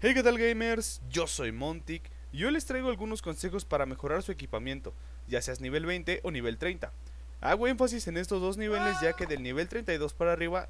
Hey qué tal gamers, yo soy Montic y hoy les traigo algunos consejos para mejorar su equipamiento, ya seas nivel 20 o nivel 30. Hago énfasis en estos dos niveles ya que del nivel 32 para arriba